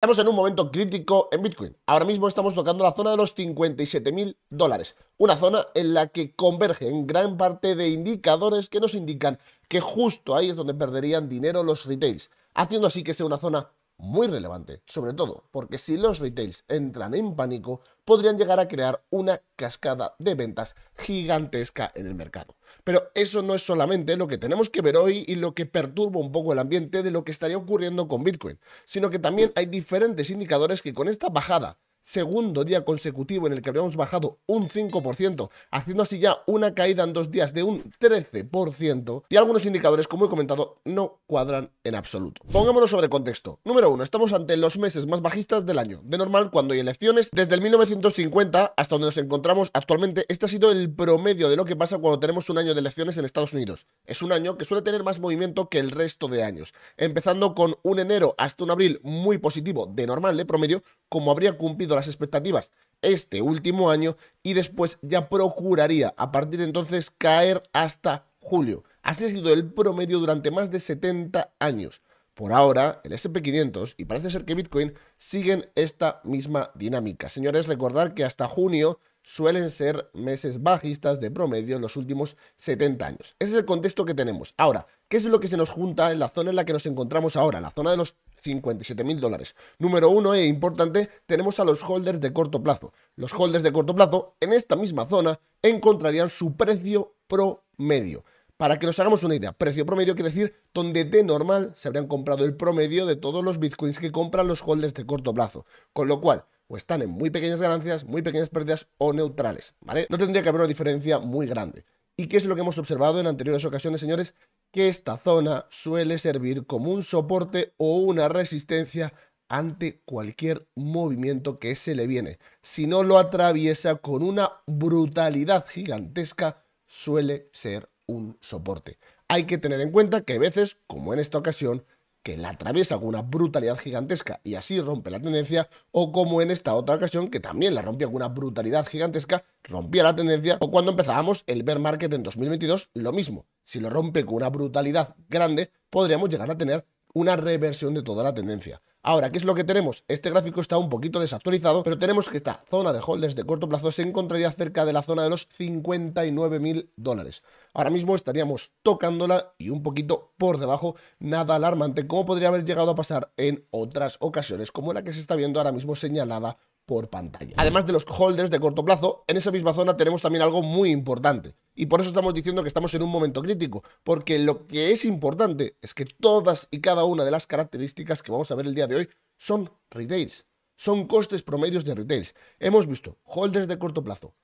Estamos en un momento crítico en Bitcoin. Ahora mismo estamos tocando la zona de los 57.000 dólares, una zona en la que convergen gran parte de indicadores que nos indican que justo ahí es donde perderían dinero los retails, haciendo así que sea una zona muy relevante, sobre todo porque si los retails entran en pánico, podrían llegar a crear una cascada de ventas gigantesca en el mercado. Pero eso no es solamente lo que tenemos que ver hoy y lo que perturba un poco el ambiente de lo que estaría ocurriendo con Bitcoin, sino que también hay diferentes indicadores que con esta bajada segundo día consecutivo en el que habíamos bajado un 5%, haciendo así ya una caída en dos días de un 13%, y algunos indicadores, como he comentado, no cuadran en absoluto. Pongámonos sobre contexto. Número uno, estamos ante los meses más bajistas del año. De normal, cuando hay elecciones, desde el 1950 hasta donde nos encontramos actualmente, este ha sido el promedio de lo que pasa cuando tenemos un año de elecciones en Estados Unidos. Es un año que suele tener más movimiento que el resto de años, empezando con un enero hasta un abril muy positivo, de normal, de promedio, como habría cumplido las expectativas este último año y después ya procuraría a partir de entonces caer hasta julio. Así ha sido el promedio durante más de 70 años. Por ahora, el SP500 y parece ser que Bitcoin siguen esta misma dinámica. Señores, recordar que hasta junio suelen ser meses bajistas de promedio en los últimos 70 años. Ese es el contexto que tenemos. Ahora, ¿qué es lo que se nos junta en la zona en la que nos encontramos ahora? La zona de los 57 mil dólares. Número uno e importante, tenemos a los holders de corto plazo. Los holders de corto plazo en esta misma zona encontrarían su precio promedio. Para que nos hagamos una idea, precio promedio quiere decir donde de normal se habrían comprado el promedio de todos los bitcoins que compran los holders de corto plazo. Con lo cual, o están en muy pequeñas ganancias, muy pequeñas pérdidas o neutrales, ¿vale? No tendría que haber una diferencia muy grande. ¿Y qué es lo que hemos observado en anteriores ocasiones, señores? Que esta zona suele servir como un soporte o una resistencia ante cualquier movimiento que se le viene. Si no lo atraviesa con una brutalidad gigantesca, suele ser un soporte. Hay que tener en cuenta que a veces, como en esta ocasión, que la atraviesa con una brutalidad gigantesca y así rompe la tendencia, o como en esta otra ocasión que también la rompió con una brutalidad gigantesca, rompía la tendencia, o cuando empezábamos el bear market en 2022, lo mismo, si lo rompe con una brutalidad grande, podríamos llegar a tener una reversión de toda la tendencia. Ahora, ¿qué es lo que tenemos? Este gráfico está un poquito desactualizado, pero tenemos que esta zona de holders de corto plazo se encontraría cerca de la zona de los 59.000 dólares. Ahora mismo estaríamos tocándola y un poquito por debajo, nada alarmante, como podría haber llegado a pasar en otras ocasiones, como la que se está viendo ahora mismo señalada por pantalla. Además de los holders de corto plazo, en esa misma zona tenemos también algo muy importante. Y por eso estamos diciendo que estamos en un momento crítico, porque lo que es importante es que todas y cada una de las características que vamos a ver el día de hoy son retails, son costes promedios de retails. Hemos visto holders de corto plazo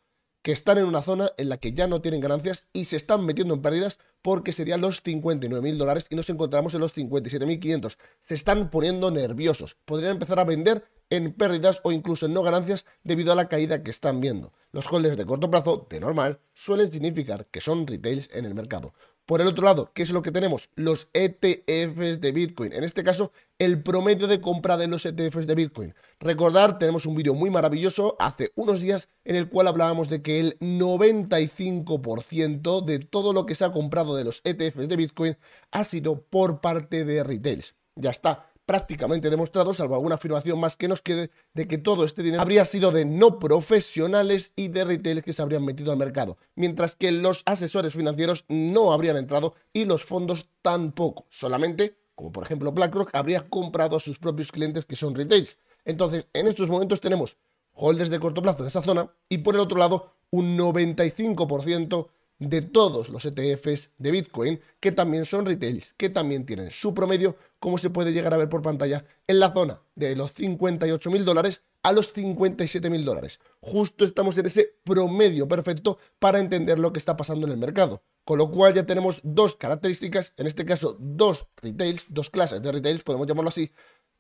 que están en una zona en la que ya no tienen ganancias y se están metiendo en pérdidas porque serían los 59.000 dólares y nos encontramos en los 57.500. Se están poniendo nerviosos, podrían empezar a vender en pérdidas o incluso en no ganancias debido a la caída que están viendo. Los holders de corto plazo, de normal, suelen significar que son retails en el mercado. Por el otro lado, ¿qué es lo que tenemos? Los ETFs de Bitcoin. En este caso, el promedio de compra de los ETFs de Bitcoin. Recordar, tenemos un vídeo muy maravilloso hace unos días en el cual hablábamos de que el 95% de todo lo que se ha comprado de los ETFs de Bitcoin ha sido por parte de retails. Ya está, prácticamente demostrado, salvo alguna afirmación más que nos quede, de que todo este dinero habría sido de no profesionales y de retail que se habrían metido al mercado, mientras que los asesores financieros no habrían entrado y los fondos tampoco. Solamente, como por ejemplo BlackRock, habría comprado a sus propios clientes que son retails. Entonces, en estos momentos tenemos holders de corto plazo en esa zona y por el otro lado, un 95% de todos los ETFs de Bitcoin que también son retails, que también tienen su promedio, como se puede llegar a ver por pantalla, en la zona de los 58 mil dólares a los 57 mil dólares. Justo estamos en ese promedio perfecto para entender lo que está pasando en el mercado. Con lo cual ya tenemos dos características, en este caso dos retails, dos clases de retails, podemos llamarlo así,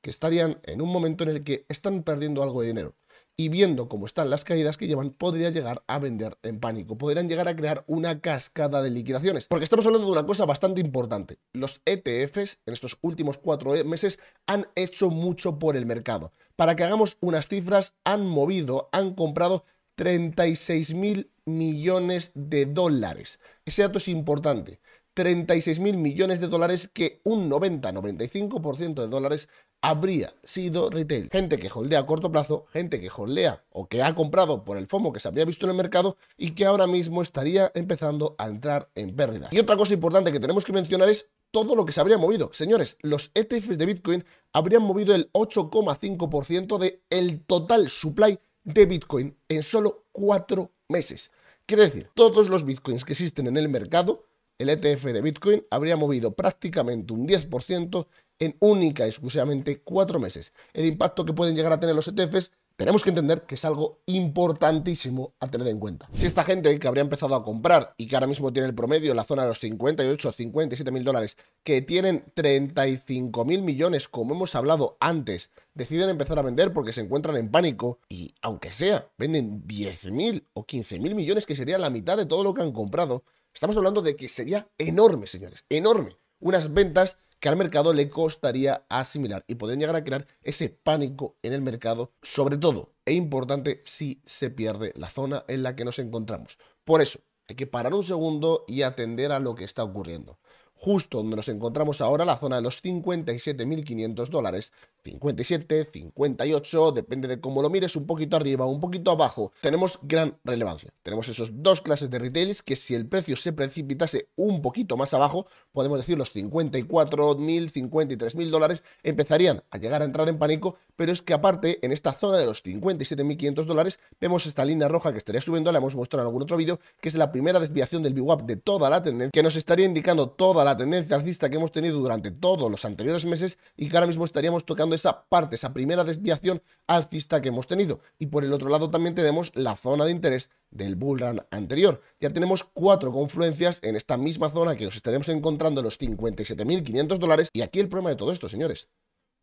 que estarían en un momento en el que están perdiendo algo de dinero y viendo cómo están las caídas que llevan, podría llegar a vender en pánico. Podrían llegar a crear una cascada de liquidaciones. Porque estamos hablando de una cosa bastante importante. Los ETFs en estos últimos cuatro eh, meses han hecho mucho por el mercado. Para que hagamos unas cifras, han movido, han comprado 36 mil millones de dólares. Ese dato es importante. 36 mil millones de dólares que un 90-95% de dólares habría sido retail. Gente que holdea a corto plazo, gente que holdea o que ha comprado por el FOMO que se habría visto en el mercado y que ahora mismo estaría empezando a entrar en pérdida. Y otra cosa importante que tenemos que mencionar es todo lo que se habría movido. Señores, los ETFs de Bitcoin habrían movido el 8,5% de el total supply de Bitcoin en solo 4 meses. Quiere decir, todos los Bitcoins que existen en el mercado el ETF de Bitcoin habría movido prácticamente un 10% en única y exclusivamente cuatro meses. El impacto que pueden llegar a tener los ETFs tenemos que entender que es algo importantísimo a tener en cuenta. Si esta gente que habría empezado a comprar y que ahora mismo tiene el promedio en la zona de los 58 57 mil dólares, que tienen 35 mil millones, como hemos hablado antes, deciden empezar a vender porque se encuentran en pánico y, aunque sea, venden 10 mil o 15 mil millones, que sería la mitad de todo lo que han comprado, estamos hablando de que sería enorme, señores, enorme. Unas ventas que al mercado le costaría asimilar y pueden llegar a crear ese pánico en el mercado, sobre todo e importante si se pierde la zona en la que nos encontramos. Por eso, hay que parar un segundo y atender a lo que está ocurriendo. Justo donde nos encontramos ahora, la zona de los 57.500 dólares, 57, 58, depende de cómo lo mires, un poquito arriba, un poquito abajo. Tenemos gran relevancia. Tenemos esos dos clases de retailers que si el precio se precipitase un poquito más abajo, podemos decir los mil 53 mil dólares, empezarían a llegar a entrar en pánico, pero es que aparte, en esta zona de los 57.500 dólares, vemos esta línea roja que estaría subiendo, la hemos mostrado en algún otro vídeo, que es la primera desviación del VWAP de toda la tendencia, que nos estaría indicando toda la tendencia alcista que hemos tenido durante todos los anteriores meses y que ahora mismo estaríamos tocando esa parte, esa primera desviación alcista que hemos tenido. Y por el otro lado también tenemos la zona de interés del bull run anterior. Ya tenemos cuatro confluencias en esta misma zona que nos estaremos encontrando en los 57.500 dólares. Y aquí el problema de todo esto, señores.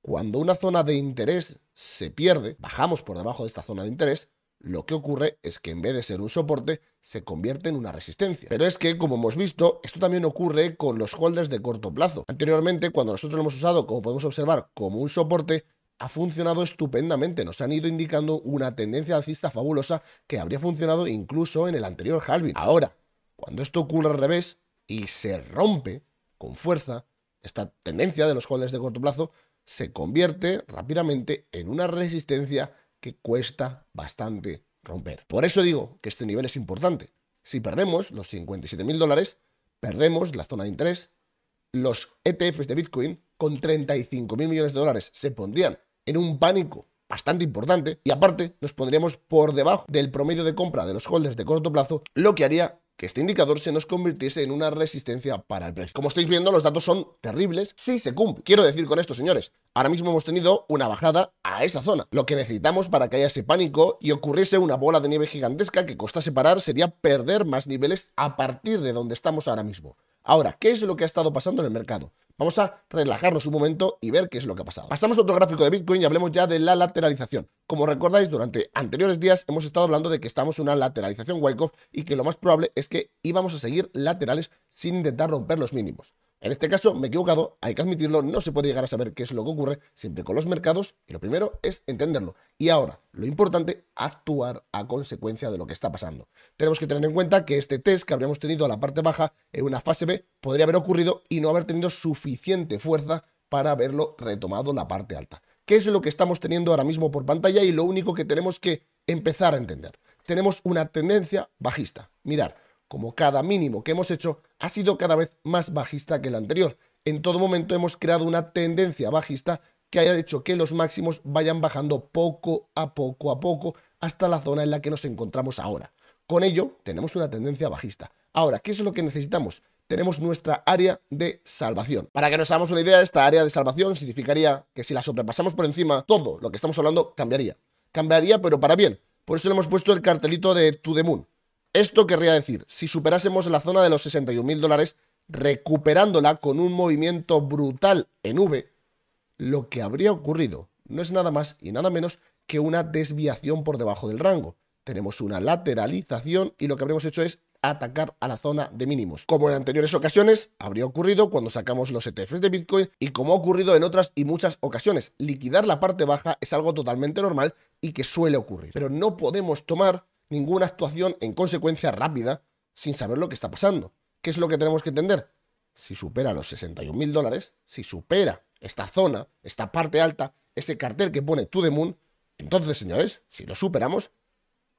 Cuando una zona de interés se pierde, bajamos por debajo de esta zona de interés, lo que ocurre es que en vez de ser un soporte, se convierte en una resistencia. Pero es que, como hemos visto, esto también ocurre con los holders de corto plazo. Anteriormente, cuando nosotros lo hemos usado, como podemos observar, como un soporte, ha funcionado estupendamente. Nos han ido indicando una tendencia alcista fabulosa que habría funcionado incluso en el anterior halving. Ahora, cuando esto ocurre al revés y se rompe con fuerza, esta tendencia de los holders de corto plazo se convierte rápidamente en una resistencia que cuesta bastante romper. Por eso digo que este nivel es importante. Si perdemos los 57.000 dólares, perdemos la zona de interés. Los ETFs de Bitcoin con mil millones de dólares se pondrían en un pánico bastante importante y aparte nos pondríamos por debajo del promedio de compra de los holders de corto plazo, lo que haría que este indicador se nos convirtiese en una resistencia para el precio. Como estáis viendo, los datos son terribles si se cumple. Quiero decir con esto, señores, ahora mismo hemos tenido una bajada a esa zona. Lo que necesitamos para que haya ese pánico y ocurriese una bola de nieve gigantesca que costase separar sería perder más niveles a partir de donde estamos ahora mismo. Ahora, ¿qué es lo que ha estado pasando en el mercado? Vamos a relajarnos un momento y ver qué es lo que ha pasado. Pasamos a otro gráfico de Bitcoin y hablemos ya de la lateralización. Como recordáis, durante anteriores días hemos estado hablando de que estamos en una lateralización Wyckoff y que lo más probable es que íbamos a seguir laterales sin intentar romper los mínimos. En este caso me he equivocado, hay que admitirlo, no se puede llegar a saber qué es lo que ocurre siempre con los mercados y lo primero es entenderlo. Y ahora, lo importante, actuar a consecuencia de lo que está pasando. Tenemos que tener en cuenta que este test que habríamos tenido a la parte baja en una fase B podría haber ocurrido y no haber tenido suficiente fuerza para haberlo retomado la parte alta. ¿Qué es lo que estamos teniendo ahora mismo por pantalla y lo único que tenemos que empezar a entender? Tenemos una tendencia bajista. Mirar, como cada mínimo que hemos hecho, ha sido cada vez más bajista que el anterior. En todo momento hemos creado una tendencia bajista que haya hecho que los máximos vayan bajando poco a poco a poco hasta la zona en la que nos encontramos ahora. Con ello, tenemos una tendencia bajista. Ahora, ¿qué es lo que necesitamos? Tenemos nuestra área de salvación. Para que nos hagamos una idea, esta área de salvación significaría que si la sobrepasamos por encima, todo lo que estamos hablando cambiaría. Cambiaría, pero para bien. Por eso le hemos puesto el cartelito de To The Moon. Esto querría decir, si superásemos la zona de los 61.000 dólares, recuperándola con un movimiento brutal en V, lo que habría ocurrido no es nada más y nada menos que una desviación por debajo del rango. Tenemos una lateralización y lo que habremos hecho es atacar a la zona de mínimos. Como en anteriores ocasiones, habría ocurrido cuando sacamos los ETFs de Bitcoin y como ha ocurrido en otras y muchas ocasiones, liquidar la parte baja es algo totalmente normal y que suele ocurrir. Pero no podemos tomar ninguna actuación en consecuencia rápida sin saber lo que está pasando. ¿Qué es lo que tenemos que entender? Si supera los 61.000 mil dólares, si supera esta zona, esta parte alta, ese cartel que pone To The Moon, entonces, señores, si lo superamos,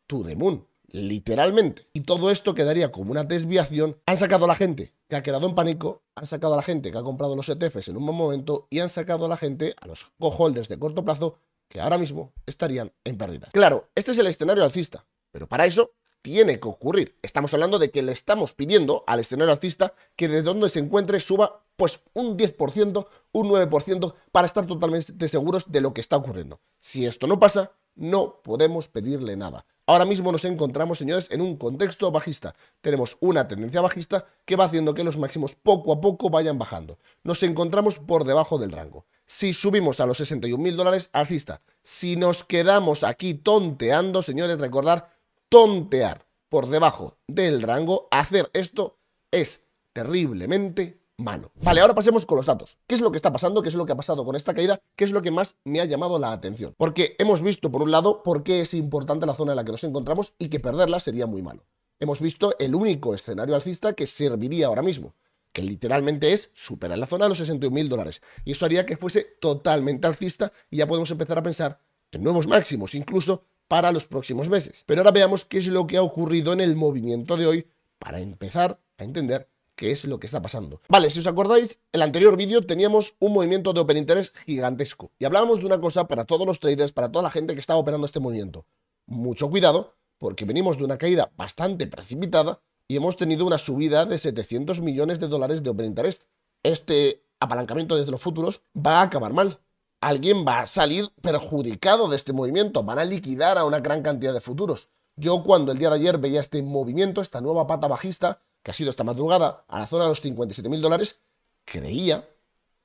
To The Moon, literalmente. Y todo esto quedaría como una desviación. Han sacado a la gente que ha quedado en pánico, han sacado a la gente que ha comprado los ETFs en un buen momento y han sacado a la gente, a los co-holders de corto plazo, que ahora mismo estarían en pérdida. Claro, este es el escenario alcista, pero para eso tiene que ocurrir. Estamos hablando de que le estamos pidiendo al escenario alcista que desde donde se encuentre suba pues un 10%, un 9% para estar totalmente seguros de lo que está ocurriendo. Si esto no pasa, no podemos pedirle nada. Ahora mismo nos encontramos, señores, en un contexto bajista. Tenemos una tendencia bajista que va haciendo que los máximos poco a poco vayan bajando. Nos encontramos por debajo del rango. Si subimos a los 61.000 dólares, alcista. Si nos quedamos aquí tonteando, señores, recordar tontear por debajo del rango, hacer esto es terriblemente malo. Vale, ahora pasemos con los datos. ¿Qué es lo que está pasando? ¿Qué es lo que ha pasado con esta caída? ¿Qué es lo que más me ha llamado la atención? Porque hemos visto, por un lado, por qué es importante la zona en la que nos encontramos y que perderla sería muy malo. Hemos visto el único escenario alcista que serviría ahora mismo, que literalmente es superar la zona de los 61.000 dólares. Y eso haría que fuese totalmente alcista y ya podemos empezar a pensar en nuevos máximos, incluso para los próximos meses. Pero ahora veamos qué es lo que ha ocurrido en el movimiento de hoy para empezar a entender qué es lo que está pasando. Vale, si os acordáis, el anterior vídeo teníamos un movimiento de open interest gigantesco y hablábamos de una cosa para todos los traders, para toda la gente que estaba operando este movimiento. Mucho cuidado, porque venimos de una caída bastante precipitada y hemos tenido una subida de 700 millones de dólares de open interest. Este apalancamiento desde los futuros va a acabar mal alguien va a salir perjudicado de este movimiento, van a liquidar a una gran cantidad de futuros. Yo cuando el día de ayer veía este movimiento, esta nueva pata bajista, que ha sido esta madrugada, a la zona de los 57 mil dólares, creía,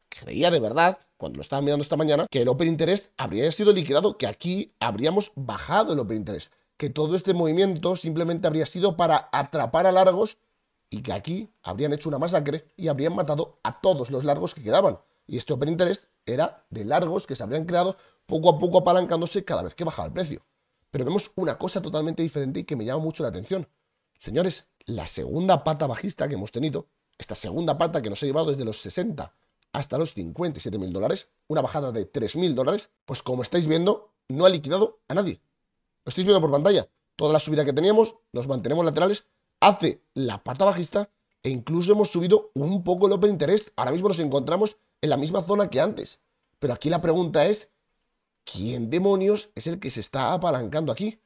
creía de verdad, cuando lo estaba mirando esta mañana, que el Open Interest habría sido liquidado, que aquí habríamos bajado el Open Interest, que todo este movimiento simplemente habría sido para atrapar a largos y que aquí habrían hecho una masacre y habrían matado a todos los largos que quedaban. Y este Open Interest era de largos que se habrían creado poco a poco apalancándose cada vez que bajaba el precio. Pero vemos una cosa totalmente diferente y que me llama mucho la atención. Señores, la segunda pata bajista que hemos tenido, esta segunda pata que nos ha llevado desde los 60 hasta los 57 mil dólares, una bajada de 3 mil dólares, pues como estáis viendo, no ha liquidado a nadie. Lo estáis viendo por pantalla. Toda la subida que teníamos, nos mantenemos laterales, hace la pata bajista e incluso hemos subido un poco el open interest. Ahora mismo nos encontramos en la misma zona que antes. Pero aquí la pregunta es, ¿quién demonios es el que se está apalancando aquí?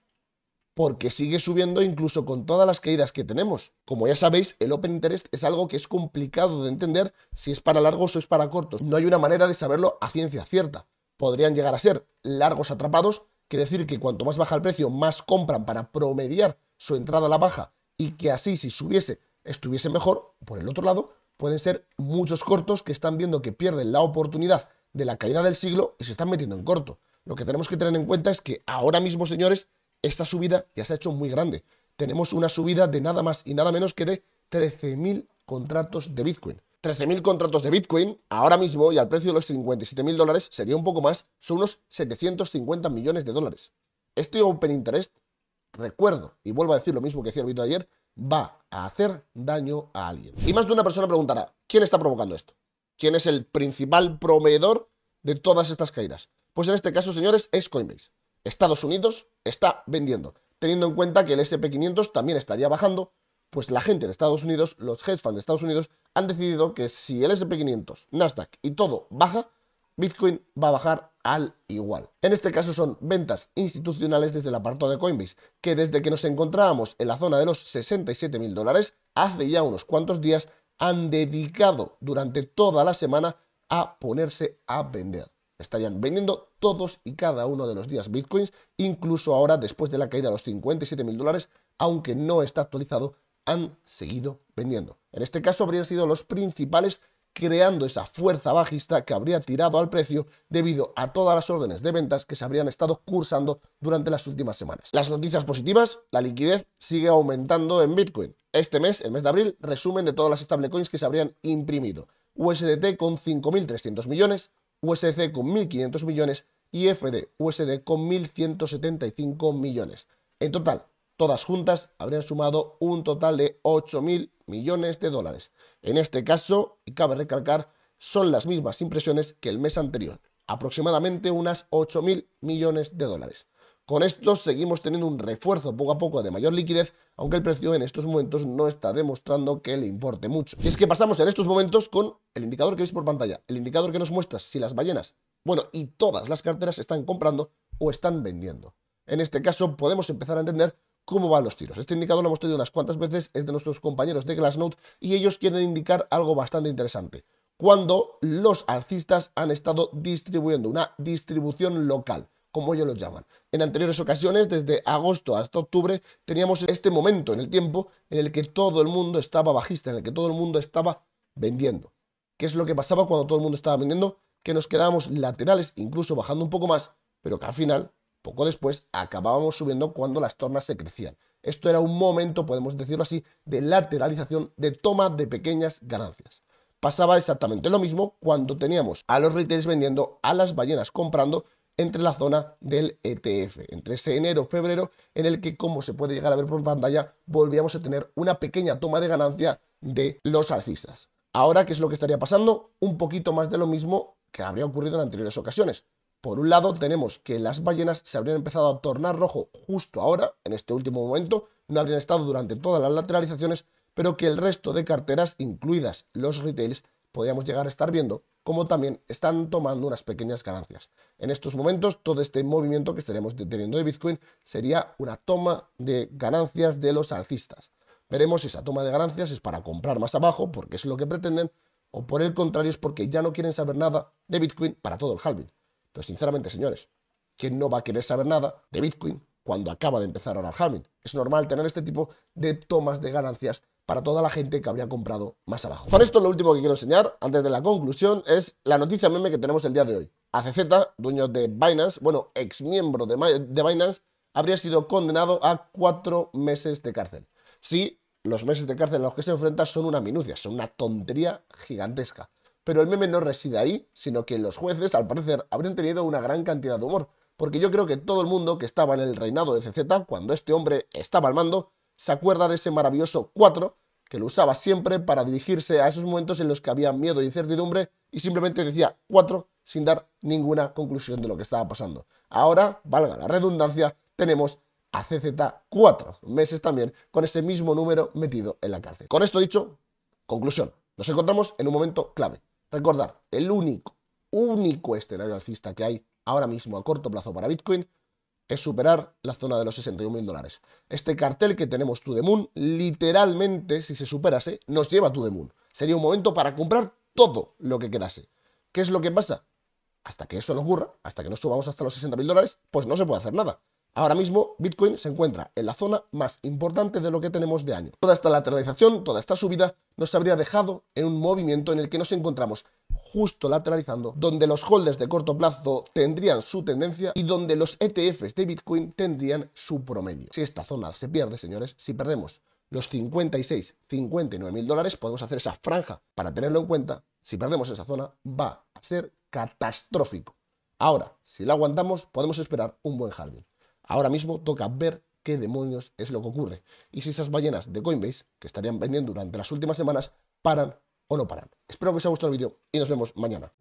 Porque sigue subiendo incluso con todas las caídas que tenemos. Como ya sabéis, el Open Interest es algo que es complicado de entender si es para largos o es para cortos. No hay una manera de saberlo a ciencia cierta. Podrían llegar a ser largos atrapados, que decir que cuanto más baja el precio, más compran para promediar su entrada a la baja y que así si subiese estuviese mejor. Por el otro lado, pueden ser muchos cortos que están viendo que pierden la oportunidad de la caída del siglo y se están metiendo en corto. Lo que tenemos que tener en cuenta es que ahora mismo, señores, esta subida ya se ha hecho muy grande. Tenemos una subida de nada más y nada menos que de 13.000 contratos de Bitcoin. 13.000 contratos de Bitcoin ahora mismo y al precio de los 57.000 dólares sería un poco más, son unos 750 millones de dólares. Este Open Interest, recuerdo, y vuelvo a decir lo mismo que decía el vídeo ayer, va a hacer daño a alguien. Y más de una persona preguntará, ¿quién está provocando esto? ¿Quién es el principal proveedor de todas estas caídas? Pues en este caso, señores, es Coinbase. Estados Unidos está vendiendo, teniendo en cuenta que el SP500 también estaría bajando, pues la gente en Estados Unidos, los hedge funds de Estados Unidos, han decidido que si el SP500, Nasdaq y todo baja, Bitcoin va a bajar al igual. En este caso son ventas institucionales desde el apartado de Coinbase, que desde que nos encontrábamos en la zona de los 67 mil dólares, hace ya unos cuantos días han dedicado durante toda la semana a ponerse a vender. Estarían vendiendo todos y cada uno de los días bitcoins, incluso ahora después de la caída de los 57 mil dólares, aunque no está actualizado, han seguido vendiendo. En este caso habrían sido los principales creando esa fuerza bajista que habría tirado al precio debido a todas las órdenes de ventas que se habrían estado cursando durante las últimas semanas. Las noticias positivas, la liquidez sigue aumentando en Bitcoin. Este mes, el mes de abril, resumen de todas las stablecoins que se habrían imprimido. USDT con 5.300 millones, USC con 1.500 millones y FD USD con 1.175 millones. En total, todas juntas habrían sumado un total de 8.000 millones de dólares. En este caso, y cabe recalcar, son las mismas impresiones que el mes anterior, aproximadamente unas 8.000 millones de dólares. Con esto seguimos teniendo un refuerzo poco a poco de mayor liquidez, aunque el precio en estos momentos no está demostrando que le importe mucho. Y es que pasamos en estos momentos con el indicador que veis por pantalla, el indicador que nos muestra si las ballenas, bueno, y todas las carteras están comprando o están vendiendo. En este caso podemos empezar a entender cómo van los tiros. Este indicador lo hemos tenido unas cuantas veces, es de nuestros compañeros de Glassnode y ellos quieren indicar algo bastante interesante. Cuando los arcistas han estado distribuyendo una distribución local, como ellos lo llaman. En anteriores ocasiones, desde agosto hasta octubre, teníamos este momento en el tiempo en el que todo el mundo estaba bajista, en el que todo el mundo estaba vendiendo. ¿Qué es lo que pasaba cuando todo el mundo estaba vendiendo? Que nos quedábamos laterales, incluso bajando un poco más, pero que al final poco después acabábamos subiendo cuando las tornas se crecían. Esto era un momento, podemos decirlo así, de lateralización, de toma de pequeñas ganancias. Pasaba exactamente lo mismo cuando teníamos a los retailers vendiendo, a las ballenas comprando entre la zona del ETF, entre ese enero-febrero en el que, como se puede llegar a ver por pantalla, volvíamos a tener una pequeña toma de ganancia de los alcistas. Ahora, ¿qué es lo que estaría pasando? Un poquito más de lo mismo que habría ocurrido en anteriores ocasiones. Por un lado, tenemos que las ballenas se habrían empezado a tornar rojo justo ahora, en este último momento, no habrían estado durante todas las lateralizaciones, pero que el resto de carteras, incluidas los retails, podríamos llegar a estar viendo como también están tomando unas pequeñas ganancias. En estos momentos, todo este movimiento que estaremos deteniendo de Bitcoin sería una toma de ganancias de los alcistas. Veremos si esa toma de ganancias es para comprar más abajo, porque es lo que pretenden, o por el contrario es porque ya no quieren saber nada de Bitcoin para todo el halving. Pero sinceramente, señores, ¿quién no va a querer saber nada de Bitcoin cuando acaba de empezar ahora el halving? Es normal tener este tipo de tomas de ganancias para toda la gente que habría comprado más abajo. Con esto lo último que quiero enseñar, antes de la conclusión, es la noticia meme que tenemos el día de hoy. ACZ, dueño de Binance, bueno, ex miembro de, de Binance, habría sido condenado a cuatro meses de cárcel. Sí, los meses de cárcel a los que se enfrenta son una minucia, son una tontería gigantesca. Pero el meme no reside ahí, sino que los jueces, al parecer, habrían tenido una gran cantidad de humor, porque yo creo que todo el mundo que estaba en el reinado de CZ, cuando este hombre estaba al mando, se acuerda de ese maravilloso 4 que lo usaba siempre para dirigirse a esos momentos en los que había miedo e incertidumbre y simplemente decía 4 sin dar ninguna conclusión de lo que estaba pasando. Ahora, valga la redundancia, tenemos a CZ cuatro meses también con ese mismo número metido en la cárcel. Con esto dicho, conclusión. Nos encontramos en un momento clave. Recordar, el único, único escenario alcista que hay ahora mismo a corto plazo para Bitcoin es superar la zona de los 61.000 mil dólares. Este cartel que tenemos to the moon, literalmente, si se superase, nos lleva a to moon. Sería un momento para comprar todo lo que quedase. ¿Qué es lo que pasa? Hasta que eso no ocurra, hasta que no subamos hasta los 60.000 mil dólares, pues no se puede hacer nada. Ahora mismo Bitcoin se encuentra en la zona más importante de lo que tenemos de año. Toda esta lateralización, toda esta subida nos habría dejado en un movimiento en el que nos encontramos justo lateralizando, donde los holders de corto plazo tendrían su tendencia y donde los ETFs de Bitcoin tendrían su promedio. Si esta zona se pierde, señores, si perdemos los 56, 59 mil dólares, podemos hacer esa franja para tenerlo en cuenta. Si perdemos esa zona, va a ser catastrófico. Ahora, si la aguantamos, podemos esperar un buen halving. Ahora mismo toca ver qué demonios es lo que ocurre y si esas ballenas de Coinbase, que estarían vendiendo durante las últimas semanas, paran o no paran. Espero que os haya gustado el vídeo y nos vemos mañana.